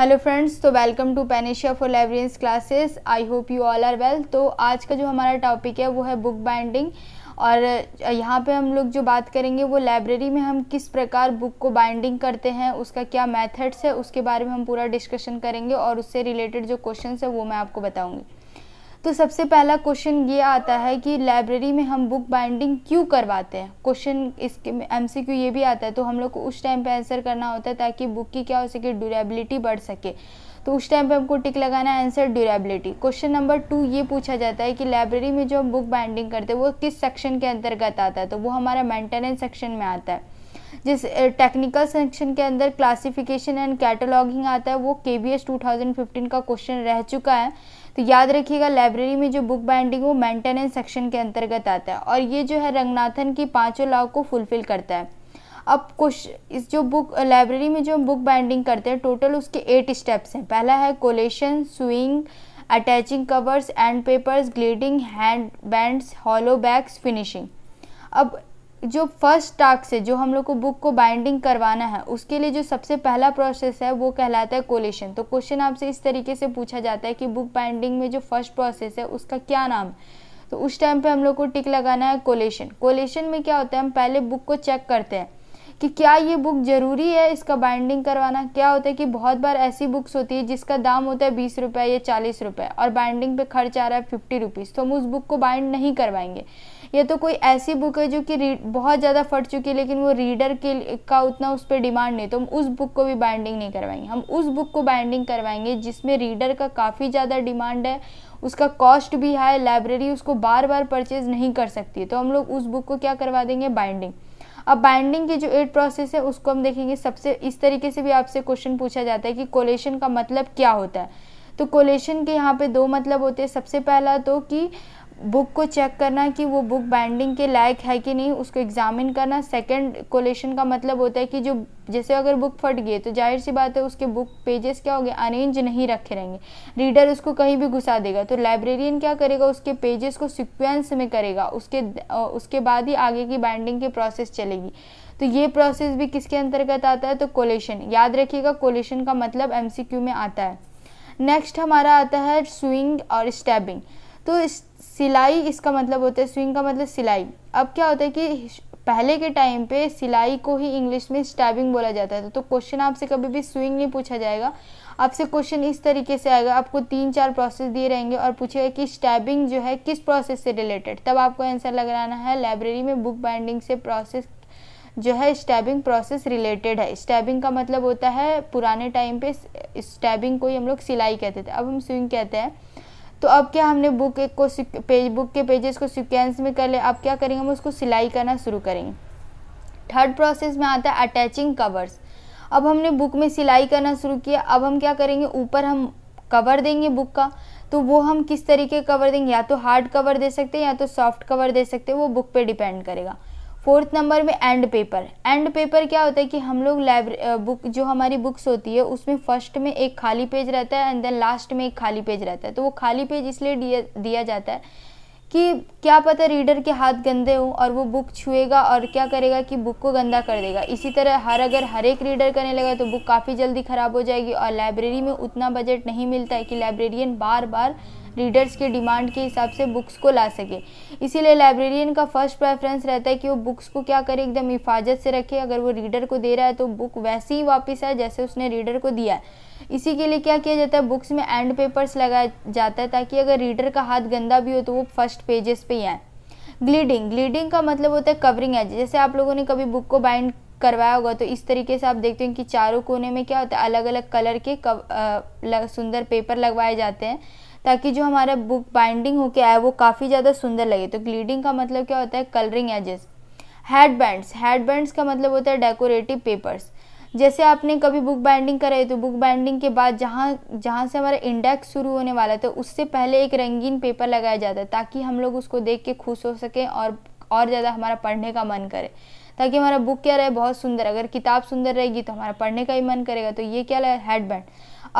hello friends तो welcome to Panacea for librarians classes I hope you all are well तो आज का जो हमारा टॉपिक है वो है बुक बाइंडिंग और यहाँ पे हम लोग जो बात करेंगे वो लाइब्रेरी में हम किस प्रकार बुक को बाइंडिंग करते हैं उसका क्या मेथड्स है उसके बारे में हम पूरा डिस्कशन करेंगे और उससे रिलेटेड जो क्वेश्चन है वो मैं आपको बताऊँगी तो सबसे पहला क्वेश्चन ये आता है कि लाइब्रेरी में हम बुक बाइंडिंग क्यों करवाते हैं क्वेश्चन इसके एम सी ये भी आता है तो हम लोग को उस टाइम पर आंसर करना होता है ताकि बुक की क्या हो सके ड्यूरेबिलिटी बढ़ सके तो उस टाइम पे हमको टिक लगाना है answer durability question number two ये पूछा जाता है कि लाइब्रेरी में जो हम बुक बाइंडिंग करते हैं वो किस सेक्शन के अंतर्गत आता है तो वो हमारा मेंटेनेंस सेक्शन में आता है जिस टेक्निकल सेक्शन के अंदर क्लासिफिकेशन एंड कैटलॉगिंग आता है वो K B S two thousand fifteen का क्वेश्चन रह चुका है तो याद रखिएगा लाइब्रेरी में जो बुक बाइंडिंग वो मेंटेनेंस सेक्शन के अंतर्गत आता है और ये जो है रंगनाथन की पाँचों लॉ को फुलफिल करता है अब कुछ इस जो बुक लाइब्रेरी में जो हम बुक बाइंडिंग करते हैं टोटल उसके एट स्टेप्स हैं पहला है collation sewing attaching covers end papers gilding head bands hollow backs finishing अब जो फर्स्ट टास्क है जो हम लोग को बुक को बाइंडिंग करवाना है उसके लिए जो सबसे पहला प्रोसेस है वो कहलाता है कोलेशन तो क्वेश्चन आपसे इस तरीके से पूछा जाता है कि बुक बाइंडिंग में जो फर्स्ट प्रोसेस है उसका क्या नाम है तो उस टाइम पे हम लोग को टिक लगाना है कोलेशन कोलेशन में क्या होता है हम पहले बुक को चेक करते हैं कि क्या ये बुक ज़रूरी है इसका बाइंडिंग करवाना क्या होता है कि बहुत बार ऐसी बुक्स होती है जिसका दाम होता है बीस रुपये या चालीस रुपये और बाइंडिंग पे खर्च आ रहा है फिफ्टी रुपीज़ तो हम उस बुक को बाइंड नहीं करवाएंगे या तो कोई ऐसी बुक है जो कि बहुत ज़्यादा फट चुकी है लेकिन वो रीडर के का उतना उस पर डिमांड नहीं तो हम उस बुक को भी बाइंडिंग नहीं करवाएंगे हम उस बुक को बाइंडिंग करवाएंगे जिसमें रीडर का काफ़ी ज़्यादा डिमांड है उसका कॉस्ट भी हाई लाइब्रेरी उसको बार बार परचेज नहीं कर सकती तो हम लोग उस बुक को क्या करवा देंगे बाइंडिंग अब बाइंडिंग की जो एट प्रोसेस है उसको हम देखेंगे सबसे इस तरीके से भी आपसे क्वेश्चन पूछा जाता है कि कोलेशन का मतलब क्या होता है तो कोलेशन के यहाँ पे दो मतलब होते हैं सबसे पहला तो कि बुक को चेक करना कि वो बुक बाइंडिंग के लायक है कि नहीं उसको एग्जामिन करना सेकंड कोलेशन का मतलब होता है कि जो जैसे अगर बुक फट गई तो जाहिर सी बात है उसके बुक पेजेस क्या हो गए अरेंज नहीं रखे रहेंगे रीडर उसको कहीं भी घुसा देगा तो लाइब्रेरियन क्या करेगा उसके पेजेस को सिक्वेंस में करेगा उसके उसके बाद ही आगे की बाइंडिंग की प्रोसेस चलेगी तो ये प्रोसेस भी किसके अंतर्गत आता है तो कोलेशन याद रखिएगा कोलेशन का मतलब एम में आता है नेक्स्ट हमारा आता है स्विंग और स्टैबिंग तो सिलाई इसका मतलब होता है स्विंग का मतलब सिलाई अब क्या होता है कि पहले के टाइम पे सिलाई को ही इंग्लिश में स्टैबिंग बोला जाता था तो क्वेश्चन आपसे कभी भी स्विंग नहीं पूछा जाएगा आपसे क्वेश्चन इस तरीके से आएगा आपको तीन चार प्रोसेस दिए रहेंगे और पूछेगा कि स्टैबिंग जो है किस प्रोसेस से रिलेटेड तब आपको आंसर लगाना है लाइब्रेरी में बुक बाइंडिंग से प्रोसेस जो है स्टैबिंग प्रोसेस रिलेटेड है स्टैबिंग का मतलब होता है पुराने टाइम पे स्टैबिंग को ही हम लोग सिलाई कहते थे अब हम स्विंग कहते हैं तो अब क्या हमने बुक एक को पेज बुक के पेजेस को सिक्वेंस में कर ले अब क्या करेंगे हम उसको सिलाई करना शुरू करेंगे थर्ड प्रोसेस में आता है अटैचिंग कवर्स अब हमने बुक में सिलाई करना शुरू किया अब हम क्या करेंगे ऊपर हम कवर देंगे बुक का तो वो हम किस तरीके कवर देंगे या तो हार्ड कवर दे सकते हैं या तो सॉफ्ट कवर दे सकते हैं वो बुक पे डिपेंड करेगा फोर्थ नंबर में एंड पेपर एंड पेपर क्या होता है कि हम लोग लाइब्रे बुक जो हमारी बुक्स होती है उसमें फर्स्ट में एक खाली पेज रहता है एंड देन लास्ट में एक खाली पेज रहता है तो वो खाली पेज इसलिए दिया दिया जाता है कि क्या पता रीडर के हाथ गंदे हों और वो बुक छुएगा और क्या करेगा कि बुक को गंदा कर देगा इसी तरह हर अगर हर एक रीडर करने लगा तो बुक काफ़ी जल्दी ख़राब हो जाएगी और लाइब्रेरी में उतना बजट नहीं मिलता है कि लाइब्रेरियन बार बार रीडर्स के डिमांड के हिसाब से बुक्स को ला सके इसीलिए लाइब्रेरियन का फर्स्ट प्रेफरेंस रहता है कि वो बुक्स को क्या करे एकदम हिफाजत से रखे अगर वो रीडर को दे रहा है तो बुक वैसे ही वापस आए जैसे उसने रीडर को दिया है इसी के लिए क्या किया जाता है बुक्स में एंड पेपर्स लगाया जाता है ताकि अगर रीडर का हाथ गंदा भी हो तो वो फर्स्ट पेजेस पे ही आए ग्लीडिंग ग्लीडिंग का मतलब होता है कवरिंग एज जैसे आप लोगों ने कभी बुक को बाइंड करवाया होगा तो इस तरीके से आप देखते हैं कि चारों कोने में क्या होता है अलग अलग कलर के कव, आ, लग, सुंदर पेपर लगवाए जाते हैं ताकि जो हमारा बुक बाइंडिंग होके आए वो काफ़ी ज़्यादा सुंदर लगे तो ग्लीडिंग का मतलब क्या होता है colouring edges head bands head bands का मतलब होता है डेकोरेटिव पेपर्स जैसे आपने कभी बुक बाइंडिंग कराई तो बुक बाइंडिंग के बाद जहाँ जहाँ से हमारा इंडेक्स शुरू होने वाला है तो उससे पहले एक रंगीन पेपर लगाया जाता है ताकि हम लोग उसको देख के खुश हो सकें और और ज़्यादा हमारा पढ़ने का मन करे ताकि हमारा बुक क्या रहे बहुत सुंदर अगर किताब सुंदर रहेगी तो हमारा पढ़ने का ही मन करेगा तो ये क्या हेड बैंड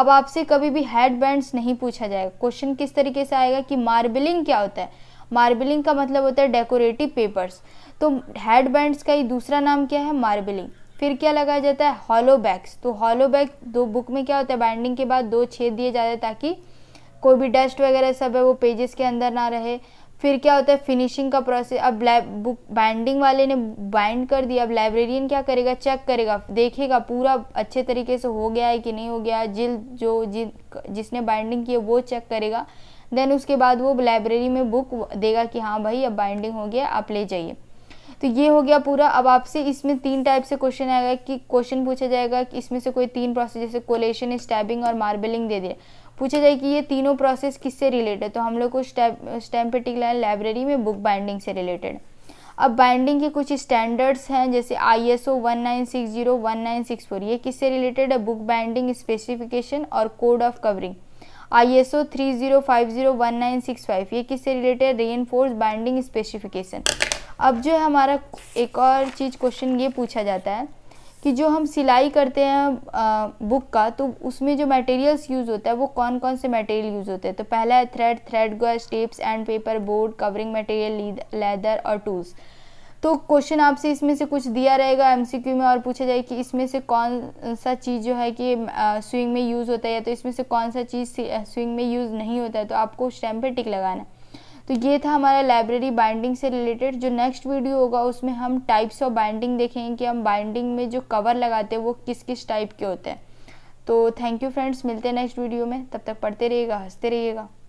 अब आपसे कभी भी हेड बैंड्स नहीं पूछा जाएगा क्वेश्चन किस तरीके से आएगा कि मार्बलिंग क्या होता है मार्बलिंग का मतलब होता है डेकोरेटिव पेपर्स तो हेड बैंड्स का ही दूसरा नाम क्या है मार्बलिंग फिर क्या लगाया जाता है हॉलो बैग्स तो हॉलो बैग दो बुक में क्या होता है बाइंडिंग के बाद दो छेद दिए जाते हैं ताकि कोई भी डस्ट वगैरह सब है वो पेजेस के अंदर ना रहे फिर क्या होता है फिनिशिंग का प्रोसेस अब बुक बाइंडिंग वाले ने बाइंड कर दिया अब लाइब्रेरियन क्या करेगा चेक करेगा देखेगा पूरा अच्छे तरीके से हो गया है कि नहीं हो गया जिल जो जि जिसने बाइंडिंग की है वो चेक करेगा देन उसके बाद वो लाइब्रेरी में बुक देगा कि हाँ भाई अब बाइंडिंग हो गया आप ले जाइए तो ये हो गया पूरा अब आपसे इसमें तीन टाइप से क्वेश्चन आएगा कि क्वेश्चन पूछा जाएगा कि इसमें से कोई तीन प्रोसेस जैसे कोलेशन स्टैबिंग और मार्बलिंग दे दिए पूछा जाए कि ये तीनों प्रोसेस किससे रिलेटेड तो हम लोग को स्टैम्प पर्टिकुलर लाइब्रेरी में बुक बाइंडिंग से रिलेटेड अब बाइंडिंग के कुछ स्टैंडर्ड्स हैं जैसे I S O one nine six zero one nine six four ये किससे रिलेटेड है बुक बाइंडिंग स्पेसिफिकेशन और code of covering I S O three zero five zero one nine six five ये किससे रिलेटेड री enforce binding specification अब जो है हमारा एक और चीज़ क्वेश्चन ये पूछा जाता है कि जो हम सिलाई करते हैं बुक का तो उसमें जो मटेरियल्स यूज़ होता है वो कौन कौन से मटेरियल यूज़ होते हैं तो पहला है thread thread go steps end paper board covering material leather और टूल्स तो क्वेश्चन आपसे इसमें से कुछ दिया रहेगा एम में और पूछा जाए कि इसमें से कौन सा चीज़ जो है कि स्विंग में यूज़ होता है या तो इसमें से कौन सा चीज़ स्विंग में यूज़ नहीं होता है तो आपको उस पे टिक लगाना है तो ये था हमारा लाइब्रेरी बाइंडिंग से रिलेटेड जो नेक्स्ट वीडियो होगा उसमें हम टाइप्स ऑफ बाइंडिंग देखेंगे कि हम बाइंडिंग में जो कवर लगाते हैं वो किस किस टाइप के होते हैं तो थैंक यू फ्रेंड्स मिलते हैं नेक्स्ट वीडियो में तब तक पढ़ते रहिएगा हंसते रहिएगा